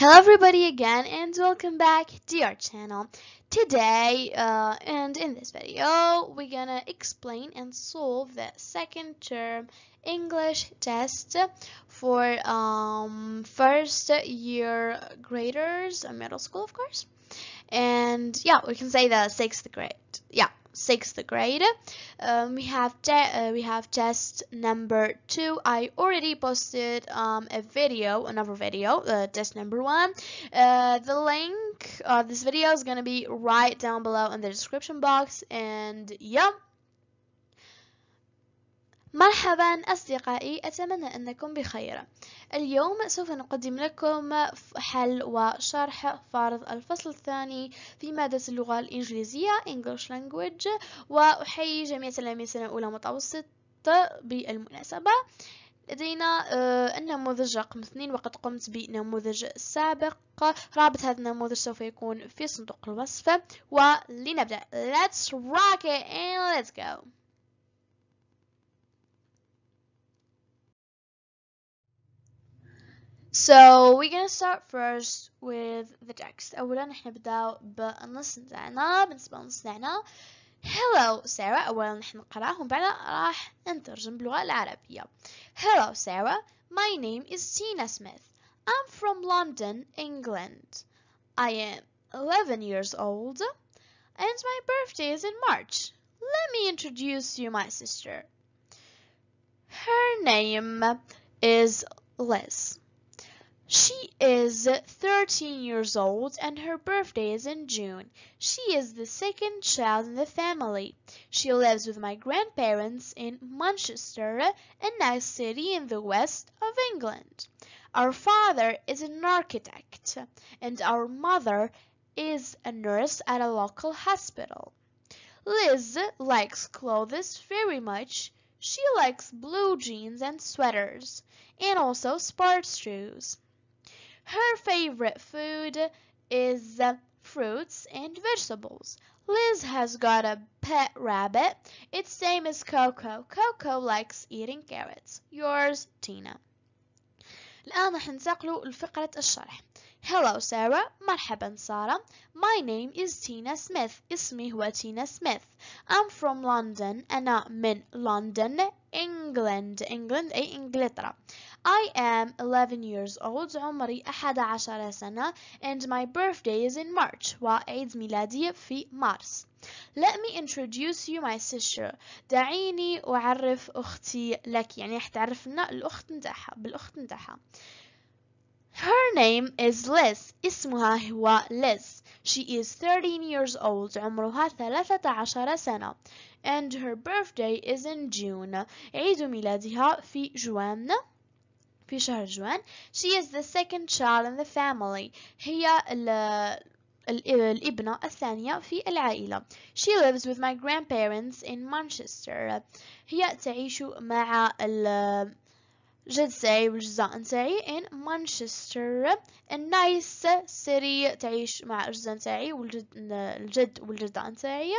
Hello everybody again and welcome back to our channel. Today uh, and in this video we're gonna explain and solve the second term English test for um, first year graders, uh, middle school of course. And yeah, we can say the sixth grade. Yeah, sixth grade. Um, we have uh, we have test number two. I already posted um, a video, another video, uh, test number one. Uh, the link of this video is gonna be right down below in the description box. And yeah. مرحبا أصدقائي أتمنى أنكم بخير اليوم سوف نقدم لكم حل وشرح فرض الفصل الثاني في مادة اللغة الإنجليزية English Language وأحيي جميع تلاميذ سنة أولى متوسط بالمناسبة لدينا آه، النموذج رقم اثنين وقد قمت بنموذج سابق رابط هذا النموذج سوف يكون في صندوق الوصف ولنبدأ Let's rock it and let's go So we're gonna start first with the text. أولا احنا نبداو بالنص نتاعنا بالنسبة للنص نتاعنا Hello Sarah أولا نحن نقراه ومن راح نترجم باللغة العربية Hello Sarah My name is Tina Smith I'm from London, England I am 11 years old and my birthday is in March Let me introduce you my sister Her name is Liz she is 13 years old and her birthday is in June. She is the second child in the family. She lives with my grandparents in Manchester, a nice city in the west of England. Our father is an architect and our mother is a nurse at a local hospital. Liz likes clothes very much. She likes blue jeans and sweaters and also sports shoes. Her favorite food is fruits and vegetables. Liz has got a pet rabbit. Its name is Coco. Coco likes eating carrots. Yours, Tina. الآن راح ننتقلوا لفقرة الشرح. Hello Sarah. مرحبا سارة. My name is Tina Smith. اسمي هو Tina Smith. I'm from London. أنا من لندن, England. England أي إنجلترا. I am 11 years old عمري 11 سنة and my birthday is in March وعيد ميلادي في مارس Let me introduce you my sister دعيني أعرف أختي لك يعني احتعرفنا الأخت نتاعها بالأخت نتاعها Her name is Liz اسمها هو Liz She is 13 years old عمرها 13 سنة And her birthday is in June عيد ميلادها في جوان June في شهر جوان she is the second child in the family هي الابنة الثانية في العائلة she lives with my grandparents in Manchester هي تعيش مع جدتي ساعي والجزء تاعي in Manchester a nice city تعيش مع الجزاء تاعي والجد الجد والجدة نتاعي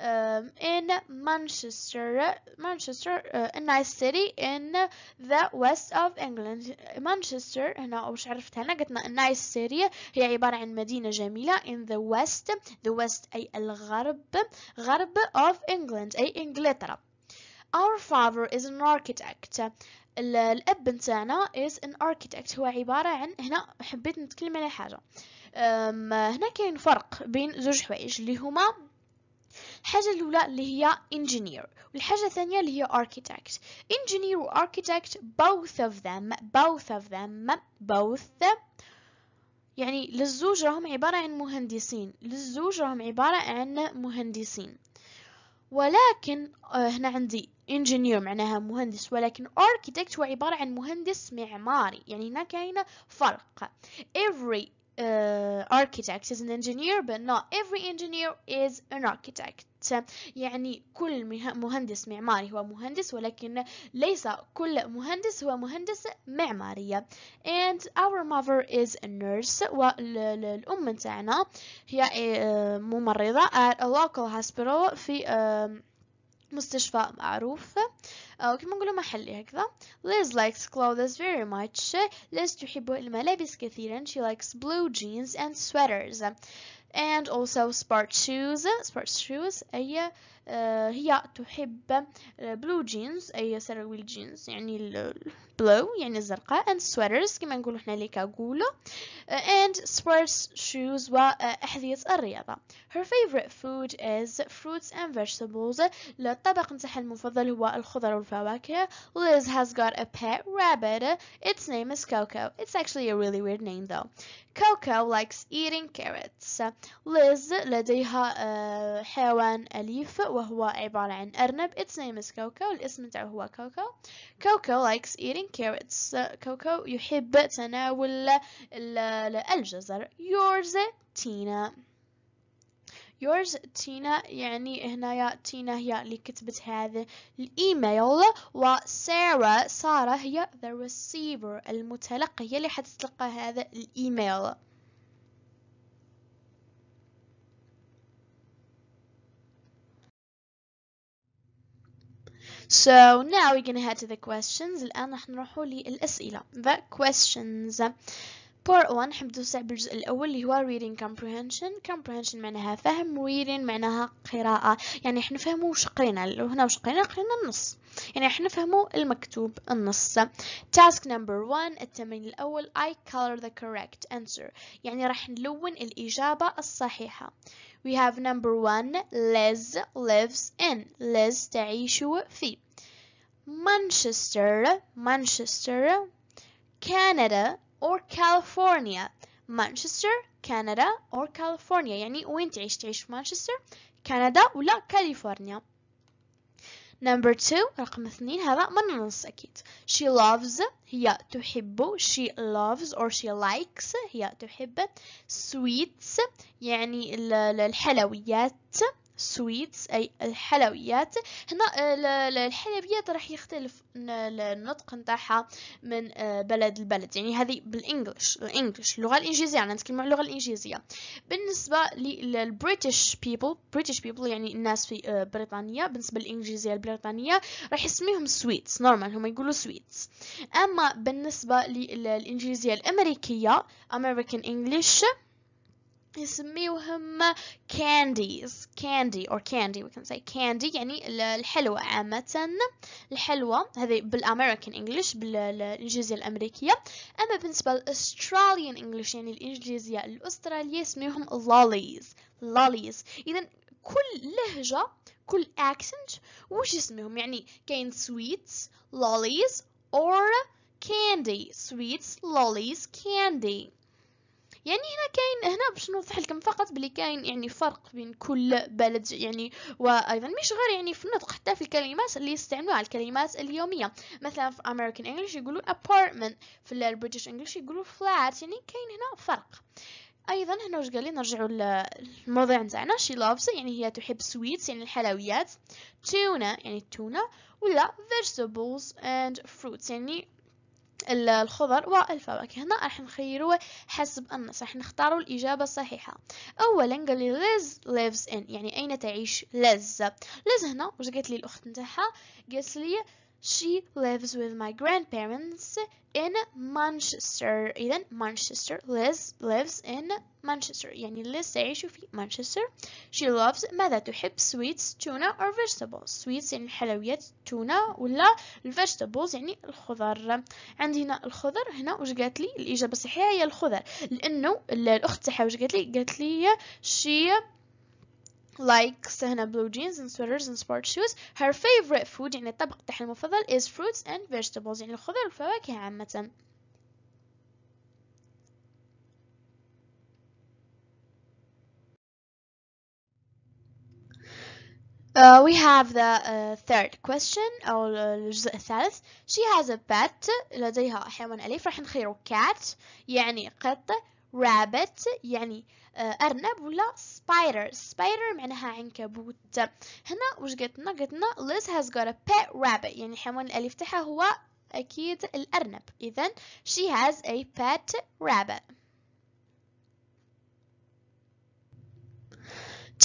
um, in Manchester, Manchester uh, a nice city in the west of England. Manchester هنا وش عرفت هنا قلتنا a nice city هي عبارة عن مدينة جميلة in the west, the west أي الغرب, غرب of England أي إنجلترا. Our father is an architect. الأب نتاعنا is an architect هو عبارة عن هنا حبيت نتكلم على حاجة. هنا كاين فرق بين زوج حوايج اللي هما الحاجة الأولى اللي هي engineer والحاجة الثانية اللي هي architect engineer و architect both of them both of them both يعني للزوج راهم عبارة عن مهندسين للزوج راهم عبارة عن مهندسين ولكن آه، هنا عندي engineer معناها مهندس ولكن architect هو عبارة عن مهندس معماري يعني هنا كاين فرق every uh, architect is an engineer but not every engineer is an architect يعني كل مهندس معماري هو مهندس ولكن ليس كل مهندس هو مهندس معمارية and our mother is a nurse والأم متاعنا هي ممرضة at a local hospital في مستشفى معروف أو كما نقولوا محلي هكذا Liz likes clothes very much Liz تحب الملابس كثيرا she likes blue jeans and sweaters and also sport shoes sport shoes أي هي تحب بلو جينز اي سراويل جينز يعني البلو يعني الزرقاء and sweaters كما نقولوا حنا لي كاغولو and sports shoes واحذيه الرياضه her favorite food is fruits and vegetables الطبق نتاعها المفضل هو الخضر والفواكه Liz has got a pet rabbit its name is Coco it's actually a really weird name though Coco likes eating carrots Liz لديها حيوان أليف و وهو عبارة عن أرنب its name is Coco الاسم تاعه هو Coco Coco likes eating carrots Coco يحب تناول الجزر yours Tina yours Tina يعني هنا يا تينا هي اللي كتبت هذا الايميل وسارة سارة هي the receiver المتلقية اللي حتتلقى هذا الايميل So now we're gonna head to the questions الآن رح نروحوا للأسئلة the questions part 1 حندوس على الجزء الأول اللي هو reading comprehension comprehension معناها فهم reading معناها قراءة يعني احنا فهموا واش قرينا هنا واش قرينا قرينا النص يعني احنا فهموا المكتوب النص task number 1 التمرين الأول I color the correct answer يعني راح نلون الإجابة الصحيحة We have number one, Liz lives in. Liz تعيش في. Manchester, Manchester, Canada or California. Manchester, Canada, or California يعني وين تعيش تعيش في مانشستر كندا ولا Number two رقم اثنين هذا من النص أكيد She loves هي تحب She loves or she likes هي تحب Sweets يعني الحلويات سويتس أي الحلويات هنا آه، الحلويات راح يختلف النطق نتاعها من آه، بلد لبلد يعني هذه بالانجلش الانجلش اللغة الإنجليزية أنا يعني نتكلم على اللغة الإنجليزية بالنسبة للبريتش بيبل بريتش بيبل يعني الناس في آه، بريطانيا بالنسبة للإنجليزية البريطانية راح يسميهم سويتس نورمال هم يقولوا سويتس أما بالنسبة للإنجليزية الأمريكية امريكان انجلش يسميوهم candies candy or candy we can say candy يعني الحلوى عامة الحلوى هذه بالامريكان انجلش بالانجليزية الامريكية اما بالنسبة للاستراليان انجلش يعني الانجليزية الاسترالية يسميوهم lollies lollies اذا كل لهجة كل accent وش اسمهم يعني كاين sweets lollies or candy sweets lollies candy يعني هنا باش نوضح لكم فقط بلي كاين يعني فرق بين كل بلد يعني وايضا مش غير يعني في النطق حتى في الكلمات اللي يستعملوها الكلمات اليوميه مثلا في امريكان انجلش يقولوا apartment في البريتش انجلش يقولوا flat يعني كاين هنا فرق ايضا هنا واش قال لي نرجعوا للموضوع نتاعنا شي لافز يعني هي تحب سويتس يعني الحلويات تونه يعني التونه ولا vegetables and fruits يعني الخضر والفواكه هنا راح نخيروه حسب النص راح نختاروا الإجابة الصحيحة أولا قال لي ليفز ان يعني أين تعيش لز لز هنا واش قالت لي الأخت نتاعها قالت لي She lives with my grandparents in Manchester إذا Manchester Liz lives in Manchester يعني Liz تعيش في Manchester She loves ماذا تحب sweets tuna or vegetables sweets يعني الحلويات tuna ولا vegetables يعني الخضر عندي هنا الخضر هنا واش قالت لي الإجابة الصحيحة هي الخضر لأنه الأخت تاعها واش قالت لي قالت لي she like Sahna blue jeans and sweaters and sport shoes. Her favorite food the الطبق تاعها المفضل is fruits and vegetables يعني الخضر والفواكه عامة. Uh, we have the uh, third question or الجزء الثالث She has a pet لديها حيوان أليف راح نخيره cat يعني rabbit يعني آه، أرنب ولا spider spider معناها عنكبوت هنا واش قالت لنا قالت لنا Liz has got a pet rabbit يعني حيوان الأليف تاعها هو أكيد الأرنب إذا she has a pet rabbit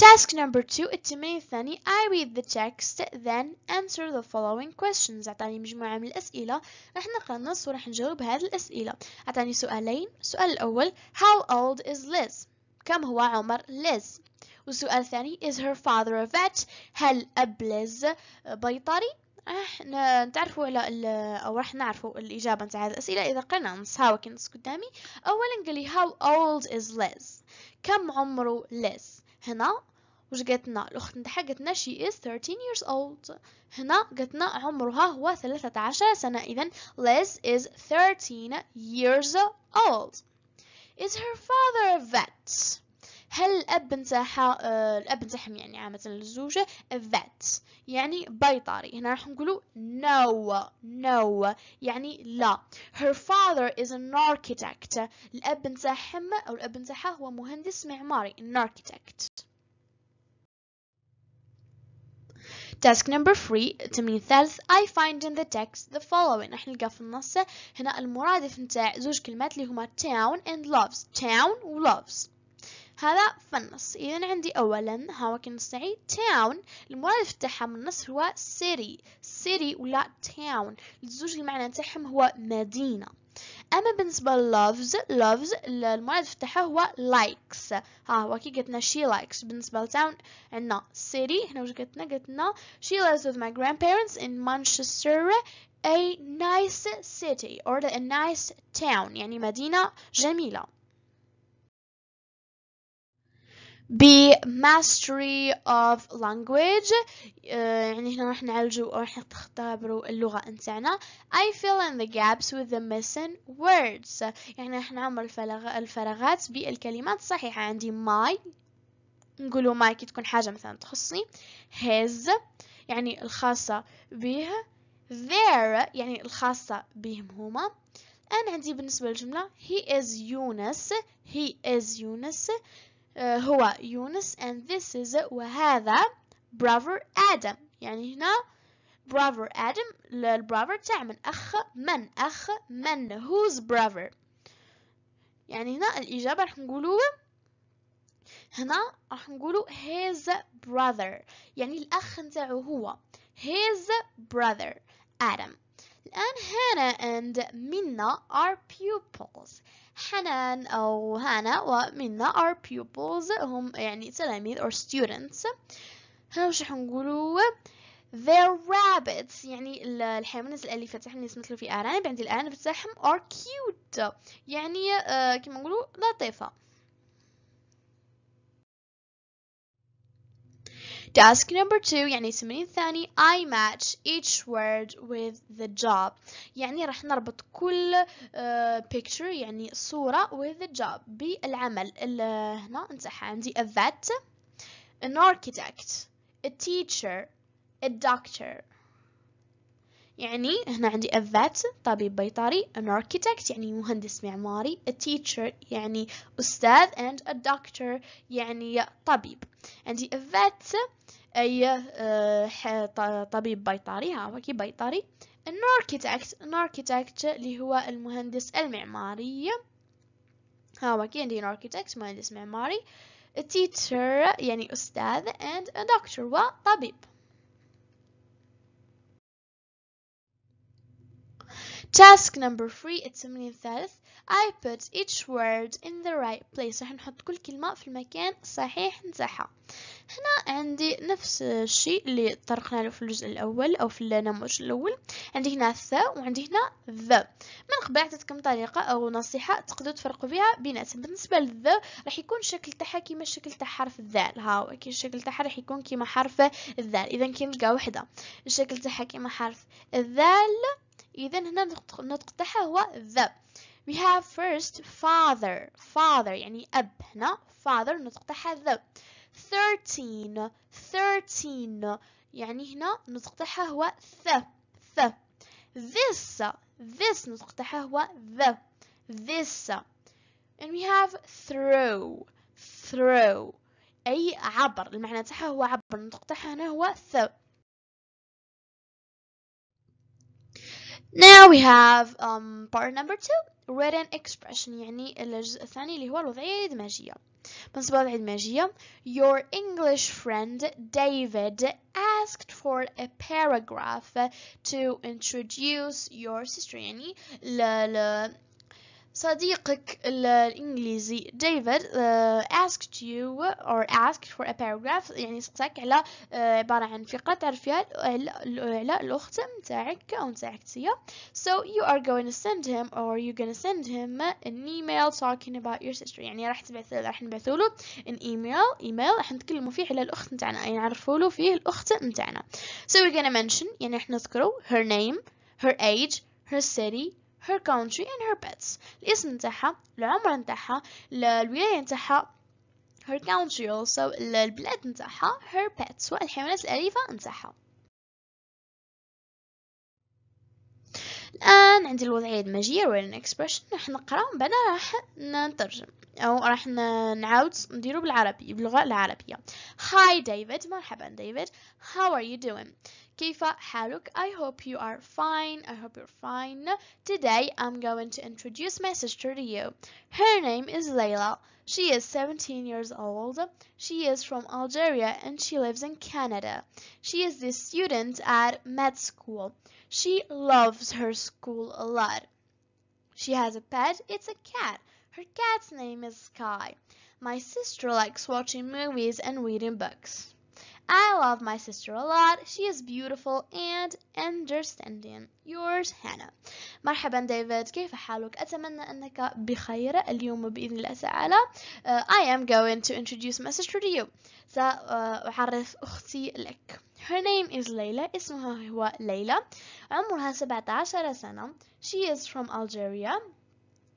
Task number two التمرين الثاني I read the text then answer the following questions أعطاني مجموعة من الأسئلة رح نقرأ النص ورح نجاوب هذه الأسئلة أعطاني سؤالين السؤال الأول How old is Liz؟ كم هو عمر ليز؟ والسؤال الثاني Is her father a vet؟ هل أب ليز بيطري؟ رح نتعرفوا على او رح نعرفوا الاجابه نتاع هذه الاسئله اذا قرنا نصها وكي نص قدامي اولا قال how old is Liz كم عمره Liz هنا واش قالتنا الاخت نتاعها قالتنا شي از 13 years old هنا قالتنا عمرها هو 13 سنه اذا Liz is 13 years old is her father a vet هل الاب نتاعها الاب نتاعهم يعني عامه الزوجه ذات يعني بيطري هنا راح نقولوا نو نو يعني لا her father is an architect الاب نتاعهم او الاب نتاعها هو مهندس معماري an architect Task number three التمرين ثالث I find in the text the following راح نلقى في النص هنا المرادف نتاع زوج كلمات اللي هما town and loves town و loves هذا في النص إذا عندي أولا هواكن الصعيد تاون المؤلف تاعها من النص هو سيري سيري ولا تاون الزوج المعنى تاعهم هو مدينة اما بالنسبه للوفز لوفز المؤلف تاعها هو لايكس ها هو كي قلتنا لنا شي لايكس بالنسبه لتاون عندنا سيتي هنا واش قلتنا لنا شي لنا وذ lives with my grandparents in Manchester a nice city or a nice town يعني مدينه جميله بماستري اوف لانجويج يعني هنا راح نعالجو او راح نختبرو اللغه نتاعنا I fill in the gaps with the missing words يعني راح نعمر الفراغ الفراغات بالكلمات الصحيحه عندي my نقولوا my كي تكون حاجه مثلا تخصني his يعني الخاصه به their يعني الخاصه بهم هما انا عندي بالنسبه للجمله he is يونس he is يونس آه، هو يونس and this is وهذا brother Adam يعني هنا brother Adam للbrother تاع من أخ من أخ من whose brother يعني هنا الإجابة راح نقولو هنا راح نقولو his brother يعني الأخ نتاعو هو his brother Adam الآن هنا and منا are pupils حنان أو هانا ومنا our pupils هم يعني تلاميذ or students هنا وش حنقولوا their rabbits يعني الحيوانات الأليفة تاعهم اللي يتمثلوا في أرانب عندي الأرانب تاعهم are cute يعني آه كما نقولوا لطيفة Task number two يعني تمرين ثاني I match each word with the job يعني راح نربط كل uh, picture يعني صورة with the job بالعمل هنا نتاعها عندي a vet an architect a teacher a doctor يعني هنا عندي a vet طبيب بيطري an architect يعني مهندس معماري a teacher يعني أستاذ and a doctor يعني طبيب عندي a vet أي آه، طبيب بيطري ها بيطري an architect an architect اللي هو المهندس المعماري ها عندي an architect مهندس معماري a teacher يعني أستاذ and a doctor وطبيب task number 3 it's a mini ثالث I put each word in the right place going to رح نحط كل كلمة في المكان صحيح نزاحها هنا عندي نفس الشيء اللي طرقنا له في الجزء الأول أو في النموذج الأول عندي هنا الثاء وعندي هنا ذا من قبل عطيتكم طريقة أو نصيحة تقدروا تفرقوا بها بيناتهم بالنسبة للذا راح يكون الشكل تاعها كيما الشكل تاع حرف الذال هاو كي الشكل تاعها راح يكون كيما حرف الذال إذا كي نلقى وحدة الشكل تاعها كيما حرف الذال إذا هنا النطق تاعها هو ذا we have first father father يعني أب هنا father نطق تاعها ذا thirteen thirteen يعني هنا النطق تاعها هو ث ث this this النطق تاعها هو the this and we have throw throw أي عبر المعنى تاعها هو عبر النطق تاعها هنا هو ث Now we have um, part number two written expression يعني الجزء الثاني اللي هو الوضعية الإدماجية بالنسبة للوضعية الإدماجية Your English friend David asked for a paragraph to introduce your sister يعني ل ل صديقك الإنجليزي ديفيد uh, asked you or asked for a paragraph يعني سقساك على uh, عبارة عن فقرة تعرف فيها على على الأخت متاعك أو تيا so you are going to send him or you to send him an email talking about your sister يعني راح تبعث راح نبعث له an email email راح نتكلموا فيه على الأخت متاعنا يعني نعرفوا له فيه الأخت متاعنا so we're going to mention يعني راح نذكره her name her age her city her country and her pets الاسم نتاعها العمر نتاعها الولاية نتاعها her country also البلاد نتاعها her pets والحيوانات الأليفة نتاعها الآن عندي الوضعية الدمجية ولا الإكسبرشن راح نقرا ومن بعد راح نترجم أو راح نعاود نديرو بالعربي باللغة العربية Hi David مرحبا David How are you doing كيف حالك I hope you are fine I hope you're fine Today I'm going to introduce my sister to you Her name is Layla she is 17 years old. She is from Algeria and she lives in Canada. She is the student at med school. She loves her school a lot. She has a pet. It's a cat. Her cat's name is Sky. My sister likes watching movies and reading books. I love my sister a lot. She is beautiful and understanding. Yours Hannah. مرحبا ديفيد كيف حالك؟ أتمنى أنك بخير اليوم بإذن الله تعالى. Uh, I am going to introduce my sister to you. سأعرف أختي لك. Her name is Layla. اسمها هو ليلى. عمرها 17 سنة. She is from Algeria.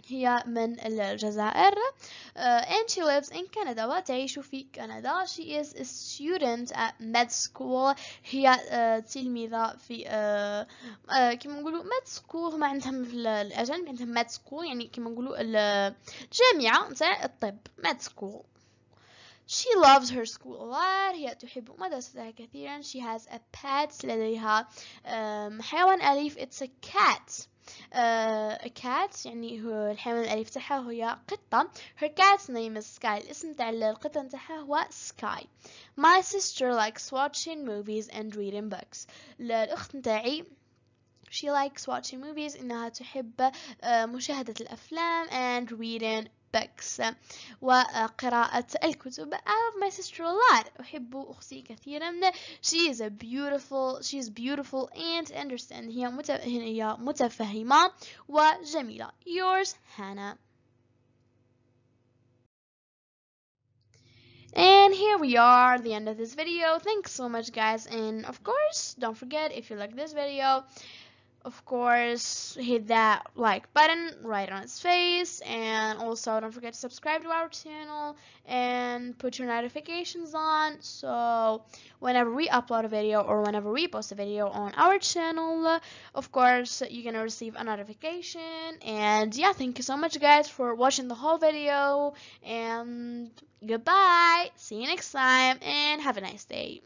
هي من الجزائر uh, and she lives in Canada وتعيش في كندا she is a student at med school هي uh, تلميذة في uh, uh, كما نقولوا med school ما عندهم في الأجانب عندهم med school يعني كما نقولوا الجامعة نتاع الطب med school She loves her school a lot. هي تحب مدرستها كثيرا. She has a pet. لديها um, حيوان أليف. It's a cat. كات uh, يعني هو الحيوان الأليف تاعها هي قطة her cat's name is Sky الاسم تاع القطة تاعها هو Sky my sister likes watching movies and reading books الأخت تاعي She likes watching movies إنها تحب مشاهدة الأفلام and reading books وقراءة الكتب I love my sister a lot أحب أختي كثيرا she is a beautiful she is beautiful and understand هي هي متفهمة وجميلة yours Hannah And here we are, the end of this video. Thanks so much, guys. And of course, don't forget, if you like this video, of course, hit that like button right on its face. And also, don't forget to subscribe to our channel and put your notifications on. So, whenever we upload a video or whenever we post a video on our channel, of course, you're going to receive a notification. And yeah, thank you so much, guys, for watching the whole video. And goodbye. See you next time. And have a nice day.